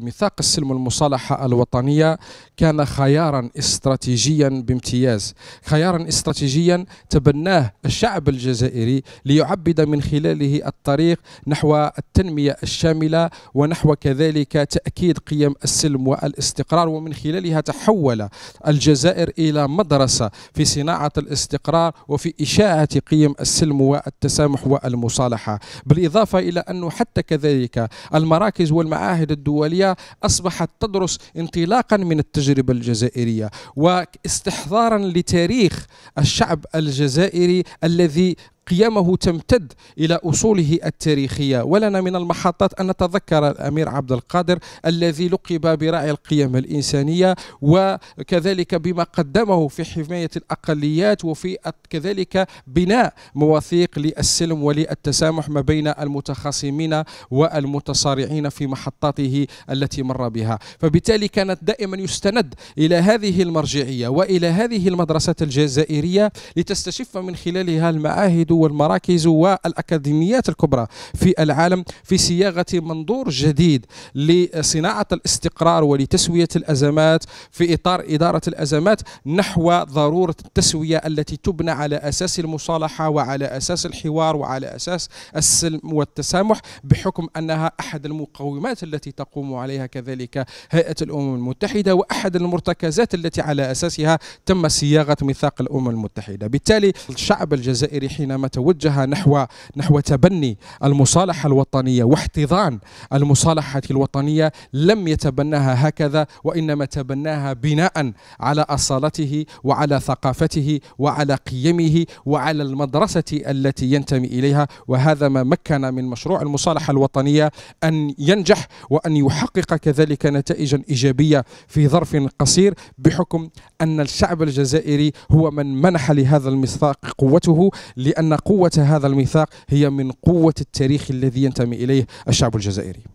ميثاق السلم والمصالحة الوطنية كان خيارا استراتيجيا بامتياز خيارا استراتيجيا تبناه الشعب الجزائري ليعبد من خلاله الطريق نحو التنمية الشاملة ونحو كذلك تأكيد قيم السلم والاستقرار ومن خلالها تحول الجزائر إلى مدرسة في صناعة الاستقرار وفي إشاعة قيم السلم والتسامح والمصالحة بالإضافة إلى أنه حتى كذلك المراكز والمعاهد الدولية الجزائرية أصبحت تدرس انطلاقا من التجربة الجزائرية واستحضارا لتاريخ الشعب الجزائري الذي قيامه تمتد إلى أصوله التاريخية ولنا من المحطات أن نتذكر الأمير عبد القادر الذي لقب براعي القيم الإنسانية وكذلك بما قدمه في حماية الأقليات وفي كذلك بناء مواثيق للسلم وللتسامح ما بين المتخاصمين والمتصارعين في محطاته التي مر بها فبالتالي كانت دائما يستند إلى هذه المرجعية وإلى هذه المدرسة الجزائرية لتستشف من خلالها المعاهد والمراكز والأكاديميات الكبرى في العالم في صياغة منظور جديد لصناعة الاستقرار ولتسوية الأزمات في إطار إدارة الأزمات نحو ضرورة التسوية التي تبنى على أساس المصالحة وعلى أساس الحوار وعلى أساس السلم والتسامح بحكم أنها أحد المقومات التي تقوم عليها كذلك هيئة الأمم المتحدة وأحد المرتكزات التي على أساسها تم صياغة ميثاق الأمم المتحدة بالتالي الشعب الجزائري حينما وانما توجه نحو نحو تبني المصالحة الوطنية واحتضان المصالحة الوطنية لم يتبناها هكذا وإنما تبناها بناء على أصالته وعلى ثقافته وعلى قيمه وعلى المدرسة التي ينتمي إليها وهذا ما مكن من مشروع المصالحة الوطنية أن ينجح وأن يحقق كذلك نتائجا إيجابية في ظرف قصير بحكم أن الشعب الجزائري هو من منح لهذا الميثاق قوته لأن قوة هذا الميثاق هي من قوة التاريخ الذي ينتمي إليه الشعب الجزائري